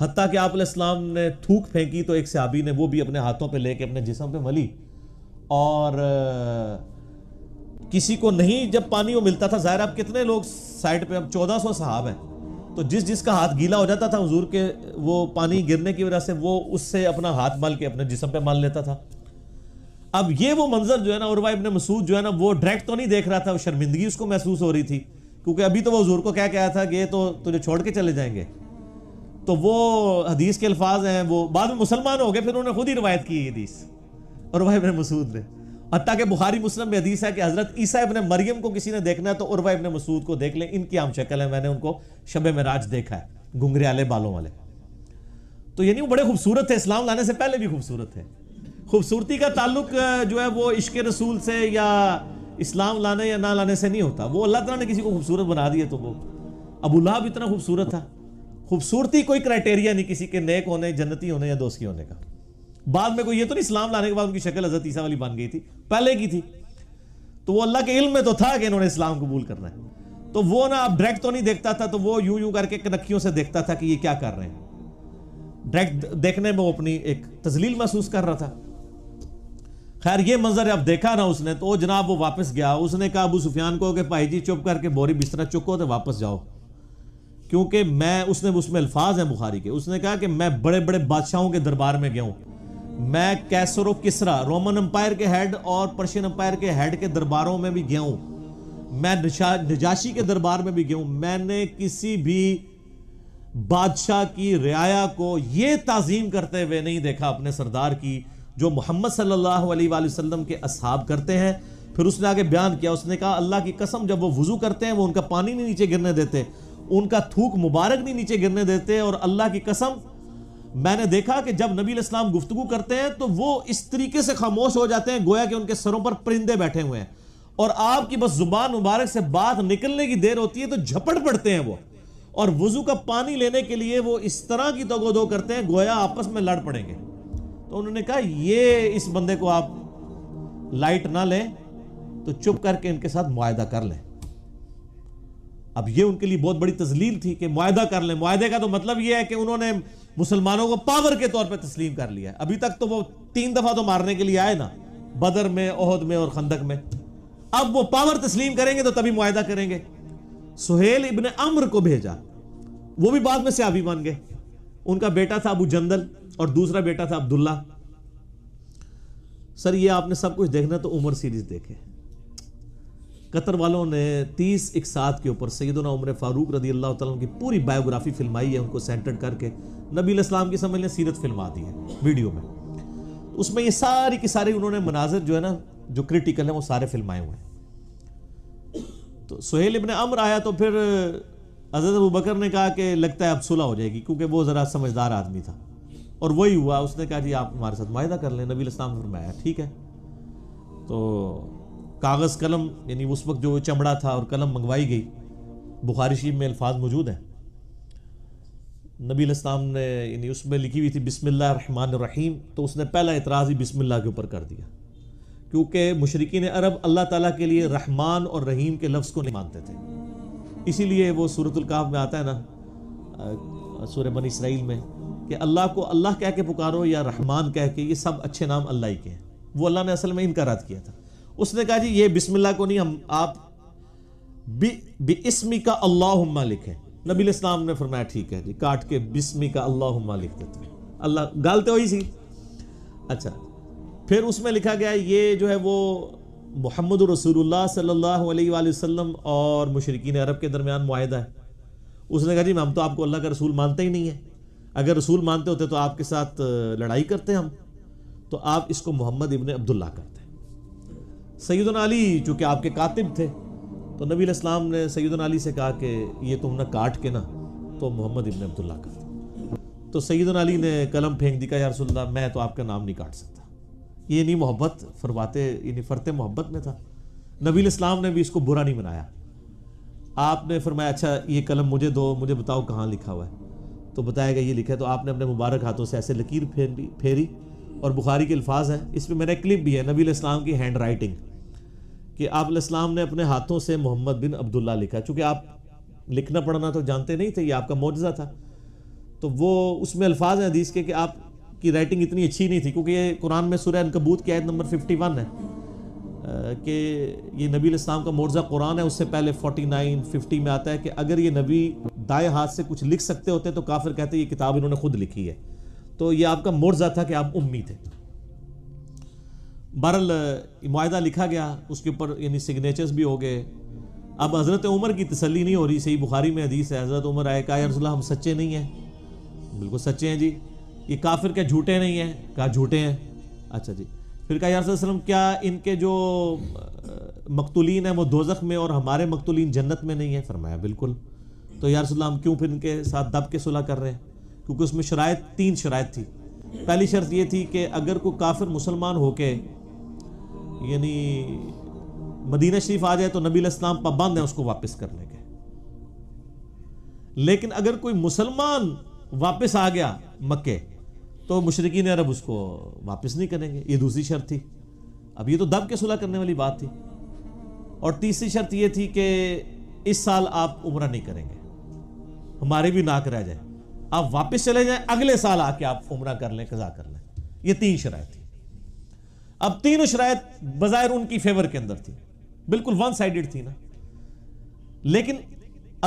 हती कि आप इस्लाम ने थूक फेंकी तो एक सहाबी ने वो भी अपने हाथों पर लेके अपने जिसम पे मली और किसी को नहीं जब पानी वो मिलता था ज़ाहिर आप कितने लोग साइड पे अब चौदह सौ साहब हैं तो जिस जिसका हाथ गीला हो जाता था हजूर के वो पानी गिरने की वजह से वो उससे अपना हाथ मल के अपने जिसम पे मान लेता था अब ये वो मंजर जो है ना उर्वा इबन मसूद जो है ना वो डायरेक्ट तो नहीं देख रहा था वो शर्मिंदगी उसको महसूस हो रही थी क्योंकि अभी तो वो हजूर को क्या कहा था कि ये तो तुझे छोड़ के चले जाएंगे तो वो हदीस के अल्फाज हैं वो बाद में मुसलमान हो गए फिर उन्होंने खुद ही रवायत की हदीस और वाहिब मसूद ने हत्या के बुखारी मुस्लिम में हदीस है कि हजरत ईसा इबन मरियम को किसी ने देखना है तो उर्वा इबन मसूद को देख लें इनकी आम शक्ल है मैंने उनको शब में राज देखा है घुंघरेले बालों वाले तो यानी वो बड़े खूबसूरत थे इस्लाम लाने से पहले भी खूबसूरत थे खूबसूरती का ताल्लुक जो है वो इश्क रसूल से या इस्लाम लाने या ना लाने से नहीं होता वो अल्लाह तला ने किसी को खूबसूरत बना दिया तो वो अबू लाभ इतना खूबसूरत था खूबसूरती कोई क्राइटेरिया नहीं किसी के नेक होने जन्नती होने या दोस्ती होने का बाद में कोई ये तो नहीं इस्लाम लाने के बाद उनकी शक्ल हजरत ईसा वाली बन गई थी पहले की थी तो वो अल्लाह के इल्म में तो था कि इन्होंने इस्लाम कबूल करना है तो वो ना आप डायरेक्ट तो नहीं देखता था तो वो यूं यूं करके कनखियों से देखता था कि ये क्या कर रहे हैं डायरेक्ट देखने में वो अपनी एक तजलील महसूस कर रहा था खैर ये मंजर अब देखा ना उसने तो जनाब वो वापस गया उसने कहा अबू सुफियान को कि भाई जी चुप करके बोरी बिस्तरा चुको तो वापस जाओ क्योंकि मैं उसने उसमें अल्फाज हैं बुखारी के उसने कहा कि मैं बड़े बड़े बादशाहों के दरबार में गया हूँ मैं कैसरो किसरा रोमन अंपायर के हेड और पर्शियन अंपायर के हेड के दरबारों में भी गया हूं मैं निजाशी के दरबार में भी गया हूं मैंने किसी भी बादशाह की रियाया को यह ताजीम करते हुए नहीं देखा अपने सरदार की जो मोहम्मद सल्लल्लाहु अलैहि वसल्लम के असहाब करते हैं फिर उसने आगे बयान किया उसने कहा अल्लाह की कसम जब वो वज़ू करते हैं वो उनका पानी नहीं नीचे गिरने देते उनका थूक मुबारक नहीं नीचे गिरने देते और अल्लाह की कसम मैंने देखा कि जब नबी इस्लाम गुफ्तगु करते हैं तो वो इस तरीके से खामोश हो जाते हैं गोया कि उनके सरों पर परिंदे बैठे हुए हैं और आपकी बस जुबान मुबारक से बात निकलने की देर होती है तो झपट पड़ते हैं वो और वजू का पानी लेने के लिए वो इस तरह की तगोदो करते हैं गोया आपस में लड़ पड़ेंगे तो उन्होंने कहा ये इस बंदे को आप लाइट ना लें तो चुप करके इनके साथ मुआदा कर लें अब ये उनके लिए बहुत बड़ी तजलील थी कि मुआदा कर लें मुआदे का तो मतलब ये है कि उन्होंने मुसलमानों को पावर के तौर पर तस्लीम कर लिया है अभी तक तो वो तीन दफा तो मारने के लिए आए ना बदर में ओहद में और खंदक में अब वो पावर तस्लीम करेंगे तो तभी मुआदा करेंगे सुहेल इबन अम्र को भेजा वो भी बाद में सयाबी बन गए उनका बेटा था अबू जंदल और दूसरा बेटा था अब्दुल्ला सर ये आपने सब कुछ देखना तो उमर सीरीज देखे कतर वालों ने तीस एक सात के ऊपर सैदना उम्र फारूक रदी अल्लाह तुम की पूरी बायोग्राफी फिल्माई है उनको सेंटर करके नबी इस्लाम की समझ लें सीरत फिल्मा दी है वीडियो में उसमें ये सारी की सारी उन्होंने मनाजर जो है ना जो क्रिटिकल है वो सारे फिल्माए हुए हैं तो सुहेल इबन अमर आया तो फिर हजरत अबू बकर ने कहा कि लगता है अब सुलह हो जाएगी क्योंकि वो ज़रा समझदार आदमी था और वही हुआ उसने कहा जी आप हमारे साथ माहा कर लें नबी इस्लाम फरमाया ठीक है तो कागज़ कलम यानी उस वक्त जो चमड़ा था और कलम मंगवाई गई बुखारी शरीफ में अल्फाज मौजूद हैं नबी इस्लाम ने यानी उसमें लिखी हुई थी बिसमिल्लामान रहीम तो उसने पहला इतराज़ ही बिसमिल्ला के ऊपर कर दिया क्योंकि मशरकिन अरब अल्लाह ताली के लिए रहमान और रहीम के लफ्ज़ को नहीं मानते थे इसीलिए वो सूरतलकाफ में आता है ना सूर बन इसराइल में कि अल्लाह को अल्लाह कह के पुकारो या रहमान कह के ये सब अच्छे नाम अल्लाह ही के हैं वो अल्लाह ने असल में इनका रद्द किया था उसने कहा जी ये बिस्मिल्लाह को नहीं हम आप बिस्मी का अल्लाहुम्मा लिखें नबी इस्लाम ने फरमाया ठीक है जी काट के बिस्मी का अल्लाहुम्मा लिख देते हैं अल्लाह गाल तो ही सी अच्छा फिर उसमें लिखा गया ये जो है वो मोहम्मद रसूलुल्लाह सल्लल्लाहु अलैहि वसल्लम और मुशरिकीन अरब के दरमियान माहदा है उसने कहा जी हम तो आपको अल्लाह का रसूल मानते ही नहीं है अगर रसूल मानते होते तो आपके साथ लड़ाई करते हम तो आप इसको मोहम्मद इबन अब्दुल्ला करते सैदन अली चूँकि आपके कातिब थे तो नबी इस्लाम ने सैदन अली से कहा कि ये तुम ना काट के ना तो मोहम्मद इबन अब्दुल्ला कर दो तो सैदन अली ने कलम फेंक दी का यार सुल्ला मैं तो आपका नाम नहीं काट सकता ये नहीं मोहब्बत फरवाते यानी फ़रते मोहब्बत में था नबी इस्लाम ने भी इसको बुरा नहीं बनाया आपने फरमाया अच्छा ये कलम मुझे दो मुझे बताओ कहाँ लिखा हुआ है तो बताया गया ये लिखा है तो आपने अपने मुबारक हाथों से ऐसे लकीर फेर फेरी और बुखारी के अल्फाज हैं इस पर मेरा क्लिप भी है नबी इस्लाम की हैंड राइटिंग कि आप इस्लाम ने अपने हाथों से मोहम्मद बिन अब्दुल्ला लिखा चूँकि आप लिखना पढ़ना तो जानते नहीं थे ये आपका मुआवजा था तो वो उसमें अल्फाज हैं हदीस के कि आप की राइटिंग इतनी अच्छी नहीं थी क्योंकि ये कुरान में सुरह अनकबूत की आयत नंबर 51 है कि ये नबी इस्लाम का मुआवजा कुरान है उससे पहले 49 50 में आता है कि अगर ये नबी दाएँ हाथ से कुछ लिख सकते होते तो काफिर कहते ये किताब इन्होंने खुद लिखी है तो ये आपका मुर्जा था कि आप उम्मी थे बहरल माहा लिखा गया उसके ऊपर यानी सिग्नेचर्स भी हो गए अब हज़रत उमर की तसली नहीं हो रही सही बुखारी में अदीस है हज़रत उमर आए का रसोल्ला हम सच्चे नहीं हैं बिल्कुल सच्चे हैं जी ये काफिर क्या झूठे नहीं हैं कहा झूठे हैं अच्छा जी फिर कहा यारसम क्या इनके जो मकतुलीन हैं वो दोजख में और हमारे मकतुलीन जन्नत में नहीं है फरमाया बिल्कुल तो यारसोल्ला हम क्यों फिर इनके साथ दब के सुलह कर रहे हैं क्योंकि उसमें शराय तीन शराय थी पहली शर्त ये थी कि अगर कोई काफिर मुसलमान होके यानी मदीना शरीफ आ जाए तो नबी इस्लाम पाबंद हैं उसको वापस कर लेंगे लेकिन अगर कोई मुसलमान वापस आ गया मक्के तो मुशरकिन अरब उसको वापस नहीं करेंगे ये दूसरी शर्त थी अब ये तो दब के सुलह करने वाली बात थी और तीसरी शर्त ये थी कि इस साल आप उम्र नहीं करेंगे हमारे भी नाक रह जाए आप वापस चले जाएं अगले साल आके आप उम्र कर लें कजा कर लें ये तीन शराय थी अब तीनों शराय बाज़ाहिर उनकी फेवर के अंदर थी बिल्कुल वन साइडेड थी ना लेकिन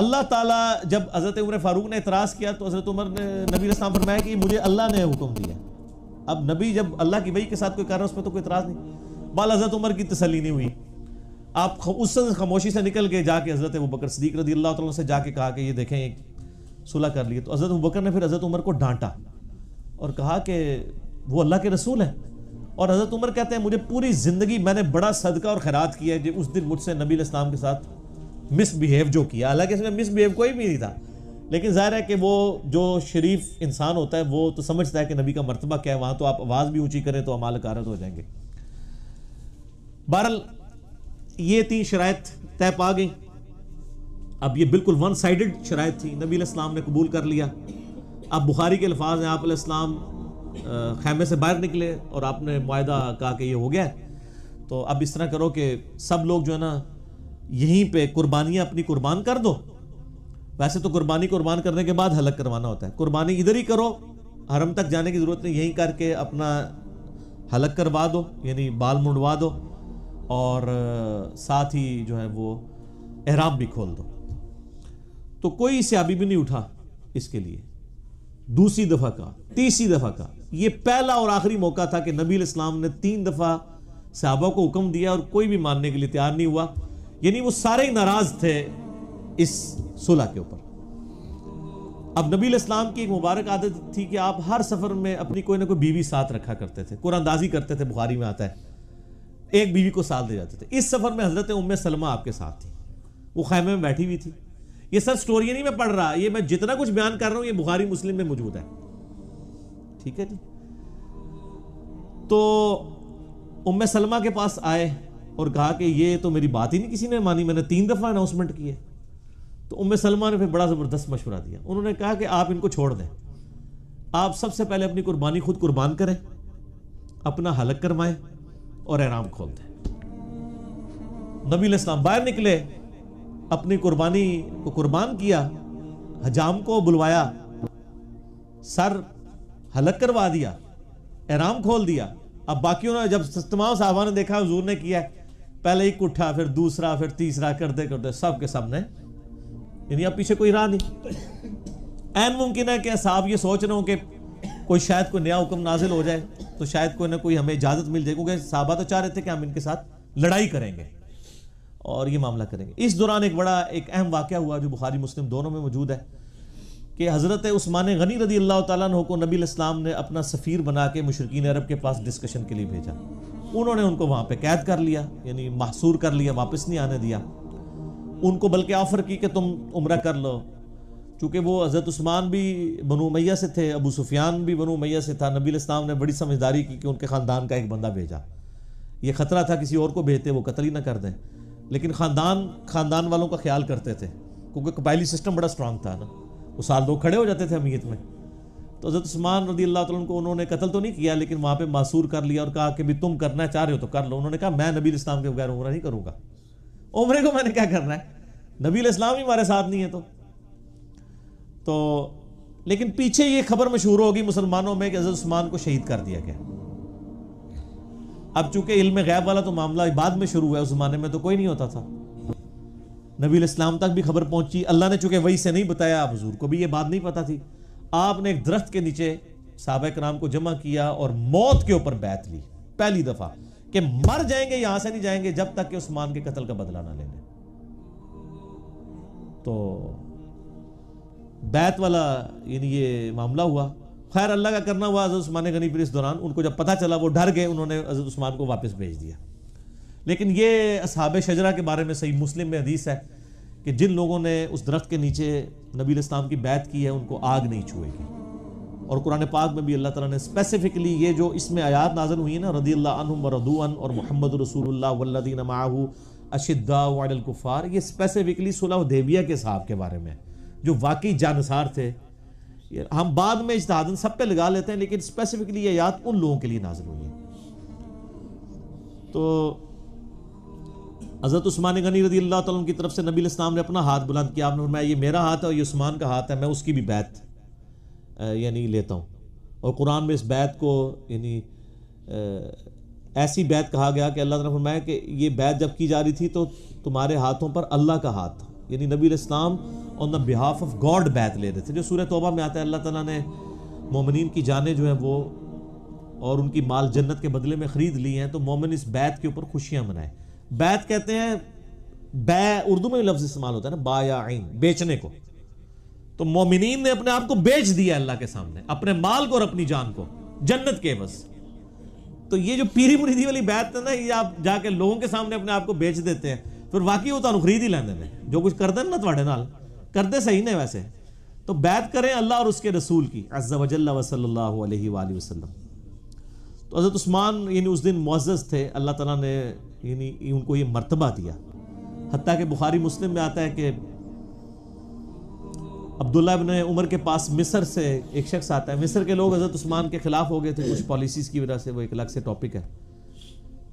अल्लाह ताला जब हज़रत उमर फारूक ने इतराज किया तो हज़रत उमर ने नबी रस्म फरमाया कि मुझे अल्लाह ने हुक्म दिया अब नबी जब अल्लाह की वही के साथ कोई कारण पर तो कोई इतराज़ नहीं बाल हज़रत उमर की तसली नहीं हुई आप उस खामोशी से निकल के जाके हज़रत वो बकर सदीक रदी अल्लाह से जाके कहा कि ये देखें सुलह कर लिए तो हज़रत बकर ने फिर हज़रत उमर को डांटा और कहा कि वो अल्लाह के रसूल हैं और हज़रत उमर कहते हैं मुझे पूरी ज़िंदगी मैंने बड़ा सदका और खैरात किया है उस दिन मुझसे नबी इस्लाम के साथ मिसबिहेव जो किया हालांकि इसमें मिसबिहेव कोई भी नहीं था लेकिन ज़ाहिर है कि वो जो शरीफ इंसान होता है वो तो समझता है कि नबी का मरतबा क्या है वहाँ तो आप आवाज़ भी ऊँची करें तो अमाल कारत हो जाएंगे बहरल ये तीन शरात तय पा गई अब ये बिल्कुल वन साइडेड शराय थी नबी इस्लाम ने कबूल कर लिया अब बुखारी के अल्फाज हैं आप इस्लाम खैमे से बाहर निकले और आपने माहा कहा कि ये हो गया तो अब इस तरह करो कि सब लोग जो है ना यहीं पे कुर्बानियाँ अपनी कुर्बान कर दो वैसे तो कुर्बानी कुर्बान करने के बाद हलक करवाना होता है कुर्बानी इधर ही करो हरम तक जाने की ज़रूरत नहीं यहीं करके अपना हलक करवा दो यानी बाल मुंडवा दो और साथ ही जो है वो एहराम भी खोल दो तो कोई इसे अभी भी नहीं उठा इसके लिए दूसरी दफा का तीसरी दफा का यह पहला और आखिरी मौका था कि नबी इस्लाम ने तीन दफा साहबा को हुक्म दिया और कोई भी मानने के लिए तैयार नहीं हुआ यानी वो सारे ही नाराज थे इस सुलह के ऊपर अब नबी इस्लाम की एक मुबारक आदत थी कि आप हर सफर में अपनी कोई ना कोई बीवी साथ रखा करते थे कुरानदाजी करते थे बुखारी में आता है एक बीवी को साथ दे जाते थे इस सफर में हजरत उम्म सलमा आपके साथ थी वो खैमे में बैठी हुई थी ये सर स्टोरी नहीं मैं पढ़ रहा ये मैं जितना कुछ बयान कर रहा हूं ये बुखारी मुस्लिम में मौजूद है ठीक है जी तो उम्मे सलमा के पास आए और कहा कि ये तो मेरी बात ही नहीं किसी ने मानी मैंने तीन दफ़ा अनाउंसमेंट की है तो उम्मे सलमा ने फिर बड़ा ज़बरदस्त मशवरा दिया उन्होंने कहा कि आप इनको छोड़ दें आप सबसे पहले अपनी कुर्बानी खुद कुर्बान करें अपना हलक करवाएं और आराम खोल दें नबी इस्लाम बाहर निकले अपनी कुर्बानी को कुर्बान किया हजाम को बुलवाया सर हलक करवा दिया एराम खोल दिया अब बाकी उन्होंने जब तमाम साहबा ने देखा हजूर ने किया पहले एक उठा फिर दूसरा फिर तीसरा करते करते सब के सब ने यानी अब पीछे कोई राह नहीं एन मुमकिन है कि साहब ये सोच रहे हो कि कोई शायद कोई नया हुक्म नाजिल हो जाए तो शायद कोई ना कोई हमें इजाज़त मिल जाए क्योंकि साहबा तो चाह रहे थे कि हम इनके साथ लड़ाई करेंगे और ये मामला करेंगे इस दौरान एक बड़ा एक अहम वाक़ हुआ जो बुखारी मुस्लिम दोनों में मौजूद है कि हज़रत उस्मान गनी रदी अल्लाह तु को नबी इस्लाम ने अपना सफ़ीर बना के मशरकिन अरब के पास डिस्कशन के लिए भेजा उन्होंने उनको वहाँ पर कैद कर लिया यानी महसूर कर लिया वापस नहीं आने दिया उनको बल्कि ऑफ़र की कि तुम उम्र कर लो चूँकि वो हज़रत उस्मान भी बनो मैया से थे अबू सुफियान भी बनो मैया से था नबी इस्लाम ने बड़ी समझदारी की कि उनके ख़ानदान का एक बंदा भेजा ये ख़तरा था किसी और को भेजते वो कतल ही ना कर दें लेकिन ख़ानदान ख़ानदान वालों का ख्याल करते थे क्योंकि कबायली सिस्टम बड़ा स्ट्रांग था ना वो साल दो खड़े हो जाते थे अमीत में तो हज़रत उस्मान रदी अल्लाह तुम को उन्होंने कत्ल तो नहीं किया लेकिन वहाँ पर मासूर कर लिया और कहा कि भी तुम करना चाह रहे हो तो कर लो उन्होंने कहा मैं नबी इस्लाम के बगैर उम्र नहीं करूँगा उम्र को मैंने क्या करना है नबी इस्लाम ही हमारे साथ नहीं है तो तो लेकिन पीछे ये खबर मशहूर होगी मुसलमानों में कि हज़रत उस्मान को शहीद कर दिया गया अब चूंकि इल्म गैब वाला तो मामला बाद में शुरू हुआ उस ज़माने में तो कोई नहीं होता था नबी इस्लाम तक भी खबर पहुंची अल्लाह ने चूंकि वही से नहीं बताया आप हजूर को भी ये बात नहीं पता थी आपने एक दरख्त के नीचे सबक नाम को जमा किया और मौत के ऊपर बैत ली पहली दफ़ा कि मर जाएंगे यहां से नहीं जाएंगे जब तक कि उस्मान के कत्ल का बदला ना ले लें तो बैत वाला यानी ये मामला हुआ खैर अल्लाह का करना हुआ हज़रत उस्मान गनी फिर इस दौरान उनको जब पता चला वो डर गए उन्होंने हज़रत उस्मान को वापस भेज दिया लेकिन ये असहाब शजरा के बारे में सही मुस्लिम में हदीस है कि जिन लोगों ने उस दरख्त के नीचे नबी इस्लाम की बैत की है उनको आग नहीं छुएगी और कुरान पाक में भी अल्लाह ताला ने स्पेसिफिकली ये जो इसमें आयात नाजन हुई है ना रदी अल्लाह और मोहम्मद रसूल वल्लिन माहू अशिद्दाकुफ़ार ये स्पेसिफिकली सुलह देविया के साहब के बारे में जो वाकई जानसार थे हम बाद में इजतहादन सब पे लगा लेते हैं लेकिन स्पेसिफिकली ये याद उन लोगों के लिए नाजिल हुई है तो हज़रत उस्मान गनी रदी अल्लाह तुम की तरफ से नबी इस्लाम ने अपना हाथ बुलंद किया आपने फरमाया ये मेरा हाथ है और ये उस्मान का हाथ है मैं उसकी भी बैत यानी लेता हूँ और कुरान में इस बैत को यानी ऐसी बैत कहा गया कि अल्लाह तरफ फरमाया कि ये बैत जब की जा रही थी तो तुम्हारे हाथों पर अल्लाह का हाथ था यानी नबी इस्लाम on the behalf of God बैत ले रहे थे जो सूर्य तोबा में आता है अल्लाह ताला ने मोमिन की जानें जो हैं वो और उनकी माल जन्नत के बदले में ख़रीद ली हैं तो मोमिन इस बैत के ऊपर खुशियाँ मनाएं बैत कहते हैं बै उर्दू में लफ्ज़ इस्तेमाल होता है ना बायाइन बेचने को तो मोमिन ने अपने आप को बेच दिया अल्लाह के सामने अपने माल को और अपनी जान को जन्नत के बस तो ये जो पीरी मुरीदी वाली बैत है ना ये आप जाके लोगों के सामने अपने आप को बेच देते हैं फिर वाकई वो तुम खरीद ही लेंगे ने जो कुछ करते ना थोड़े न करते सही ने वैसे तो बैत करें अल्लाह और उसके रसूल की वजल वसल्ला वसलम तो हज़रत उस्मान यानी उस दिन मुजस थे अल्लाह तला ने यानी उनको ये मरतबा दिया हती कि बुखारी मुस्लिम में आता है कि अब्दुल्ला इबन उमर के पास मिस्र से एक शख्स आता है मिस्र के लोग हज़रत उस्मान के ख़िलाफ़ हो गए थे कुछ पॉलिसीज़ की वजह से वो एक अलग से टॉपिक है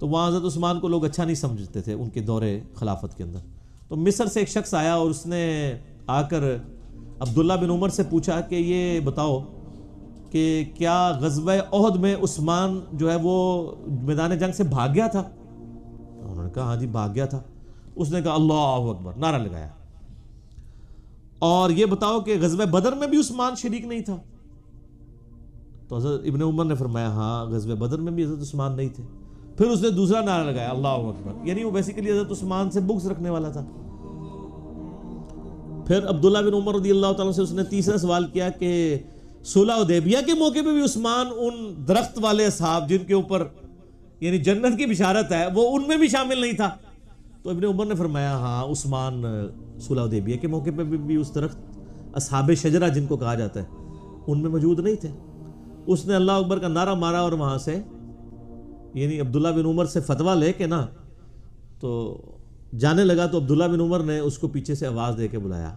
तो वहाँ हज़रत उस्मान को लोग अच्छा नहीं समझते थे उनके दौरे खिलाफत के अंदर तो मिस्र से एक शख्स आया और उसने आकर अब्दुल्ला बिन उमर से पूछा कि ये बताओ कि क्या गजब अहद में उस्मान जो है वो मैदान जंग से भाग गया था तो उन्होंने कहा हाँ जी भाग गया था उसने कहा अल्लाह अकबर नारा लगाया और ये बताओ कि गजब बदर में भी उस्मान शरीक नहीं था तो हजरत इबन उमर ने फरमाया हाँ गजब बदर में भी हजरत उस्मान नहीं थे फिर उसने दूसरा नारा लगाया अल्लाह अकबर यानी वो बेसिकली हजरत उस्मान से बुक्स रखने वाला था फिर अब्दुल्ला बिन उमर रदी अल्लाह से उसने तीसरा सवाल किया कि सुलह उदेबिया के मौके पे भी उस्मान उन दरख्त वाले साहब जिनके ऊपर यानी जन्नत की बिशारत है वो उनमें भी शामिल नहीं था तो इबन उमर ने फरमाया हाँ उस्मान सुलह उदेबिया के मौके पर भी, भी उस दरख्त असहाब शजरा जिनको कहा जाता है उनमें मौजूद नहीं थे उसने अल्लाह अकबर का नारा मारा और वहाँ से यानी अब्दुल्ला बिन उमर से फतवा ले के ना तो जाने लगा तो अब्दुल्ला बिन उमर ने उसको पीछे से आवाज़ दे के बुलाया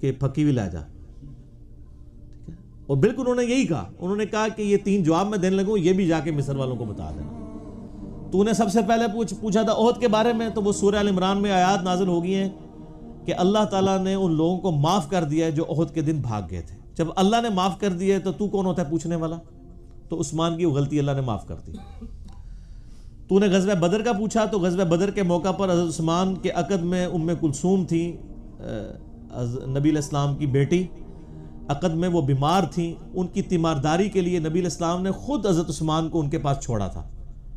कि फकी भी ला जा और बिल्कुल उन्होंने यही कहा उन्होंने कहा कि ये तीन जवाब मैं देने लगूँ ये भी जाके मिसर वालों को बता देना तो उन्हें सबसे पहले पूछ पूछा था ओहद के बारे में तो वो सूर्य इमरान में आयात नाजिल हो गई हैं कि अल्लाह ताला ने उन लोगों को माफ़ कर दिया है जो ओहद के दिन भाग गए थे जब अल्लाह ने माफ़ कर दिया है तो तू कौन होता है पूछने वाला तो उस्मान की गलती अल्लाह ने माफ़ कर दी तूने गजब बदर का पूछा तो गजब बदर के मौका पर हज़रत उस्मान के अकद में उम कुलसूम थी नबी इस्लाम की बेटी अकद में वो बीमार थी उनकी तीमारदारी के लिए नबी इस्लाम ने ख़ुद हज़रत उस्मान को उनके पास छोड़ा था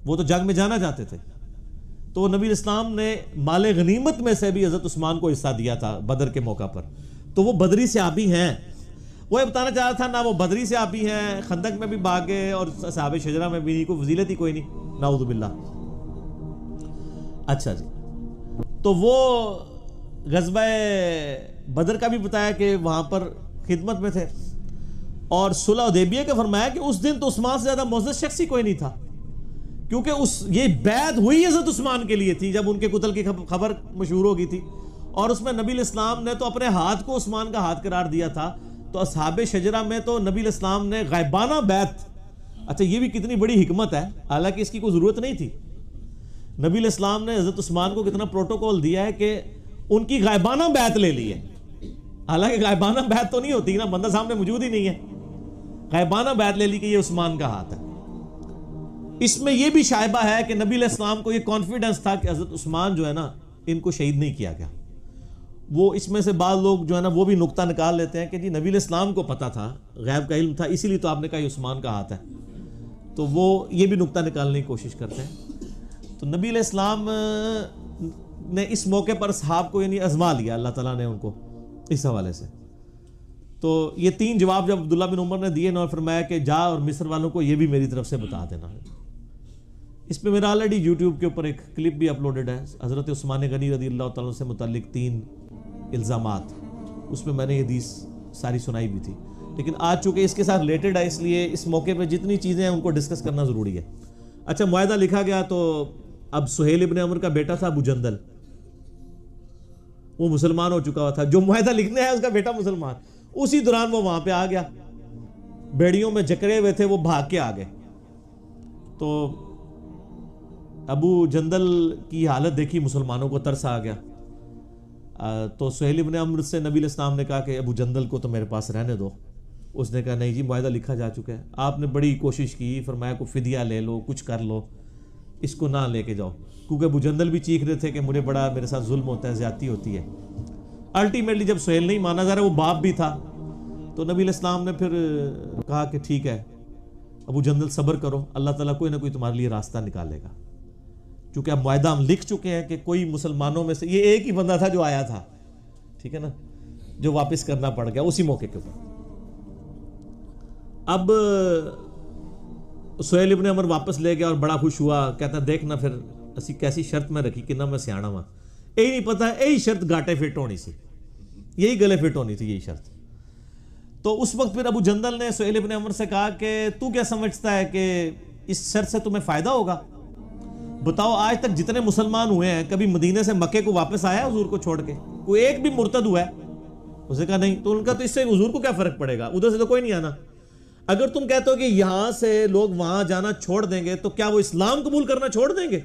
वो तो जंग में जाना चाहते थे तो नबी इस्लाम ने माल गनीमत में से भी हज़रत उस्मान को हिस्सा दिया था बदर के मौका पर तो वो बदरी से आप ही हैं वो ये बताना चाह रहा था ना वो बदरी से आप ही हैं खंदक में भी गए और साहब शजरा में भी नहीं कोई वजीलत ही कोई नहीं नाउदबिल्ला अच्छा जी तो वो गजब बदर का भी बताया कि वहाँ पर खिदमत में थे और सुलह उदेबिया के फरमाया कि उस दिन तो उस्मान से ज़्यादा मोजद शख्स ही कोई नहीं था क्योंकि उस ये बैद हुई इज़्ज़त उस्मान के लिए थी जब उनके कुतल की खबर मशहूर हो गई थी और उसमें नबी इस्लाम ने तो अपने हाथ को उस्मान का हाथ करार दिया था तो असहाब शजरा में तो नबी इस्लाम ने गायबाना बैत अच्छा ये भी कितनी बड़ी हमत है हालांकि इसकी कोई ज़रूरत नहीं थी नबी इस्लाम ने हज़रत उस्मान को कितना प्रोटोकॉल दिया है कि उनकी गायबाना बैत ले ली है हालांकि गायबाना बैत तो नहीं होती ना बंदा सामने मौजूद ही नहीं है गायबाना बैत ले ली कि ये उस्मान का हाथ है इसमें यह भी शायबा है कि नबी इस्लाम को यह कॉन्फिडेंस था कि हज़रत उस्मान जो है ना इनको शहीद नहीं किया गया वो इसमें से बाद लोग जो है ना वो भी नुकता निकाल लेते हैं कि जी नबी इस्लाम को पता था गैब का इल्म था इसीलिए तो आपने कहा उस्मान का हाथ है तो वो ये भी नुकता निकालने की कोशिश करते हैं तो नबी इस्लाम ने इस मौके पर साहब को यानी आजमा लिया अल्लाह ताला ने उनको इस हवाले से तो ये तीन जवाब जब अब्दुल्ला बिन उमर ने दिए ना फरमाया कि जा और मिस्र वालों को ये भी मेरी तरफ से बता देना इस पर मेरा ऑलरेडी यूट्यूब के ऊपर एक क्लिप भी अपलोडेड है हज़रत स्मान गनी रदी अल्लाह से मुतल तीन इल्ज़ाम उसमें मैंने ये हदीस सारी सुनाई भी थी लेकिन आज चूँकि इसके साथ रिलेटेड है इसलिए इस मौके पर जितनी चीज़ें हैं उनको डिस्कस करना ज़रूरी है अच्छा माहा लिखा गया तो अब सुहेल इबन अमर का बेटा था अबू जंदल वो मुसलमान हो चुका हुआ था जो माहा लिखने आया उसका बेटा मुसलमान उसी दौरान वो वहां पर आ गया बेड़ियों में जकड़े हुए थे वो भाग के आ गए तो अबू जंदल की हालत देखी मुसलमानों को तरस आ गया तो सहेल इबन अम्र से नबी इस्लाम ने कहा कि अबू जंदल को तो मेरे पास रहने दो उसने कहा नहीं जी माहा लिखा जा चुका है आपने बड़ी कोशिश की फरमाया को फिदिया ले लो कुछ कर लो इसको ना लेके जाओ क्योंकि अबू जंदल भी चीख रहे थे कि मुझे बड़ा मेरे साथ जुल्म होता है ज्यादी होती है अल्टीमेटली जब सहेल नहीं माना जा रहा वो बाप भी था तो नबी इस्लाम ने फिर कहा कि ठीक है अबू जंदल सब्र करो अल्लाह ताला कोई ना कोई तुम्हारे लिए रास्ता निकालेगा चूंकि अब माहा हम लिख चुके हैं कि कोई मुसलमानों में से ये एक ही बंदा था जो आया था ठीक है ना जो वापस करना पड़ गया उसी मौके के ऊपर अब सुहेल इबन अमर वापस ले गया और बड़ा खुश हुआ कहता देखना फिर असी कैसी शर्त में रखी कि ना मैं सियाणा वहाँ यही नहीं पता यही शर्त घाटे फिट होनी सी यही गले फिट होनी थी यही शर्त तो उस वक्त फिर अबू जंदल ने सुहेल इबन अमर से कहा कि तू क्या समझता है कि इस शर्त से तुम्हें फ़ायदा होगा बताओ आज तक जितने मुसलमान हुए हैं कभी मदीने से मक्के को वापस आया हजूर को छोड़ के कोई एक भी मुर्तद हुआ है उसने कहा नहीं तो उनका तो इससे हजूर को क्या फर्क पड़ेगा उधर से तो कोई नहीं आना अगर तुम कहते हो कि यहां से लोग वहां जाना छोड़ देंगे तो क्या वो इस्लाम कबूल करना छोड़ देंगे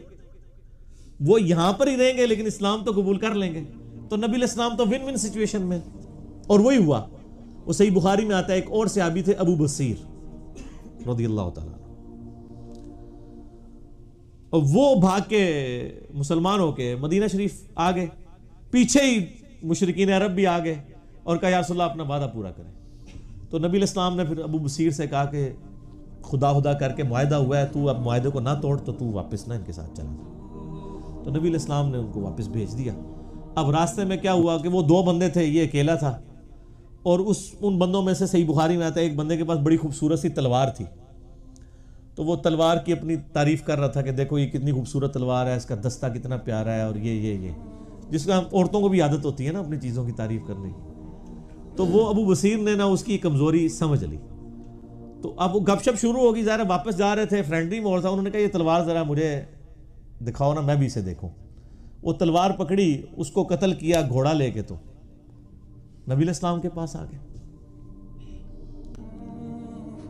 वो यहां पर ही रहेंगे लेकिन इस्लाम तो कबूल कर लेंगे तो नबी इस्लाम तो विन विन सिचुएशन में और वही हुआ वो सही बुखारी में आता है एक और आबी थे अबू बसीर रदी अल्लाह तला और वो भाग के मुसलमान के मदीना शरीफ आ गए पीछे ही मुशरकिन अरब भी आ गए और कहा यारसल्ला अपना वादा पूरा करें तो नबी इस्लाम ने फिर अबू बसीर से कहा कि खुदा खुदा करके माह हुआ है तू अब माहे को ना तोड़ तो तू वापस ना इनके साथ चला जा तो नबी इस्लाम ने उनको वापस भेज दिया अब रास्ते में क्या हुआ कि वो दो बंदे थे ये अकेला था और उस उन बंदों में से सही बुखारी में आता है एक बंदे के पास बड़ी खूबसूरत सी तलवार थी तो वो तलवार की अपनी तारीफ़ कर रहा था कि देखो ये कितनी खूबसूरत तलवार है इसका दस्ता कितना प्यारा है और ये ये ये जिसका हम औरतों को भी आदत होती है ना अपनी चीज़ों की तारीफ़ करने की तो वो अबू बसीर ने ना उसकी कमज़ोरी समझ ली तो अब वो गपशप शुरू होगी ज़रा वापस जा रहे थे फ्रेंडली मोड़ था उन्होंने कहा ये तलवार ज़रा मुझे दिखाओ ना मैं भी इसे देखूँ वो तलवार पकड़ी उसको कत्ल किया घोड़ा लेके तो नबी इस्लाम के पास आ गए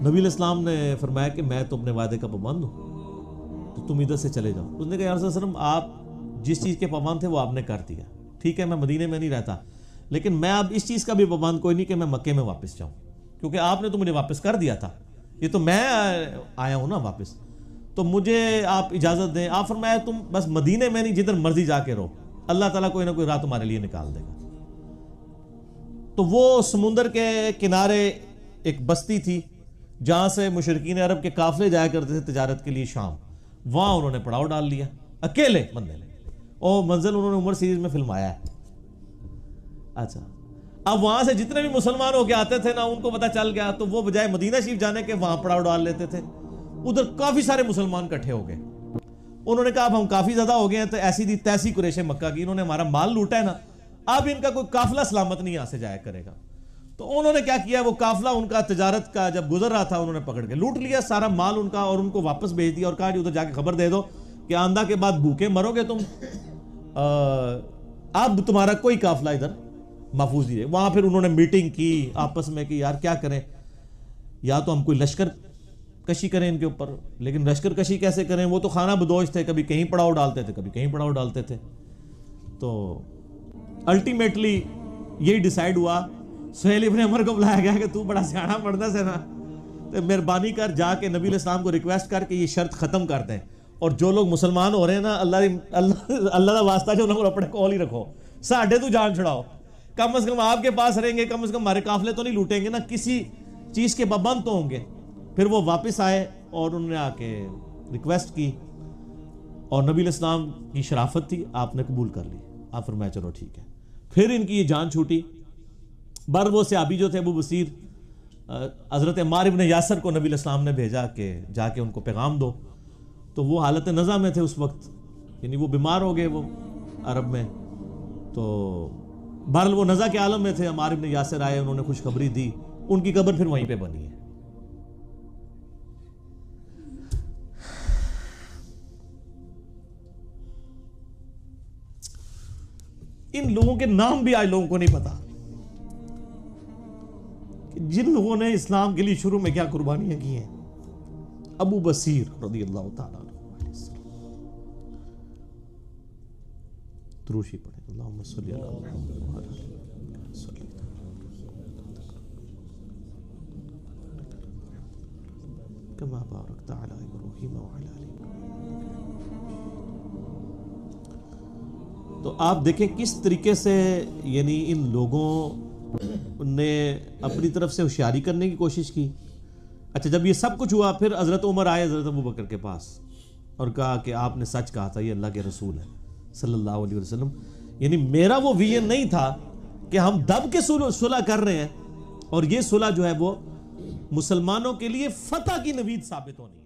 नबी इस्लाम ने फरमाया कि मैं तो अपने वादे का पाबंद हूँ तो तुम इधर से चले जाओ उसने कहा सर आप जिस चीज़ के पाबंद थे वो आपने कर दिया ठीक है मैं मदीने में नहीं रहता लेकिन मैं अब इस चीज़ का भी पाबंद कोई नहीं कि मैं मक्के में वापस जाऊँ क्योंकि आपने तो मुझे वापस कर दिया था ये तो मैं आया हूँ ना वापस तो मुझे आप इजाज़त दें आप फरमाया तुम बस मदीने में नहीं जिधर मर्जी जा रहो अल्लाह ताला कोई ना कोई राह तुम्हारे लिए निकाल देगा तो वो समुंदर के किनारे एक बस्ती थी जहाँ से मुशरकिन अरब के काफिले जाया करते थे तजारत के लिए शाम वहाँ उन्होंने पड़ाव डाल लिया अकेले बंदे ने और मंजिल उन्होंने उमर सीरीज में फिल्माया है अच्छा अब वहाँ से जितने भी मुसलमान होके आते थे ना उनको पता चल गया तो वो बजाय मदीना शरीफ जाने के वहाँ पड़ाव डाल लेते थे उधर काफ़ी सारे मुसलमान इकट्ठे हो गए उन्होंने कहा अब हम काफ़ी ज़्यादा हो गए हैं तो ऐसी दी तैसी कुरेश मक्का की इन्होंने हमारा माल लूटा है ना अब इनका कोई काफिला सलामत नहीं यहाँ से जाया करेगा तो उन्होंने क्या किया वो काफिला उनका तजारत का जब गुजर रहा था उन्होंने पकड़ के लूट लिया सारा माल उनका और उनको वापस भेज दिया और कहा उधर जाके खबर दे दो कि आंदा के बाद भूखे मरोगे तुम आ, अब तुम्हारा कोई काफिला इधर महफूज नहीं है वहां फिर उन्होंने मीटिंग की आपस में कि यार क्या करें या तो हम कोई लश्कर कशी करें इनके ऊपर लेकिन लश्कर कशी कैसे करें वो तो खाना बदोश थे कभी कहीं पड़ाव डालते थे कभी कहीं पड़ाव डालते थे तो अल्टीमेटली यही डिसाइड हुआ सहेली अपने अमर को बुलाया गया कि तू बड़ा सियाणा पढ़ता से ना तो मेहरबानी कर जाके नबी इस्लाम को रिक्वेस्ट करके ये शर्त ख़त्म कर दें और जो लोग मुसलमान हो रहे हैं ना अल्लाह अल्लाह अल्लाह का वास्ता जो उन्होंने अपने कॉल ही रखो साढ़े तू जान छुड़ाओ कम अज़ कम आपके पास रहेंगे कम अज़ कम हमारे काफिले तो नहीं लूटेंगे ना किसी चीज़ के पाबंद तो होंगे फिर वो वापस आए और उन्होंने आके रिक्वेस्ट की और नबी इस्लाम की शराफत थी आपने कबूल कर ली आप मैं चलो ठीक है फिर इनकी ये जान छूटी बर वो से जो थे अबू बसीर हज़रत मारब ने यासर को नबी इस्लाम ने भेजा के जाके उनको पैगाम दो तो वो हालत नज़ा में थे उस वक्त यानी वो बीमार हो गए वो अरब में तो बहरल वो नज़ा के आलम में थे मारब ने यासर आए उन्होंने खुशखबरी दी उनकी कब्र फिर वहीं पर बनी है इन लोगों के नाम भी आज लोगों को नहीं पता जिन लोगों ने इस्लाम के लिए शुरू में क्या कुर्बानियां की हैं अबू बसीर रदी अल्लाह पढ़े तो आप देखें किस तरीके से यानी इन लोगों उनने अपनी तरफ से होशियारी करने की कोशिश की अच्छा जब ये सब कुछ हुआ फिर हज़रत उमर आए हज़रत अबू बकर के पास और कहा कि आपने सच कहा था ये अल्लाह के रसूल है सल्लल्लाहु अलैहि वसल्लम यानी मेरा वो वी नहीं था कि हम दब के सुलह कर रहे हैं और ये सुलह जो है वो मुसलमानों के लिए फतेह की नवीद साबित होनी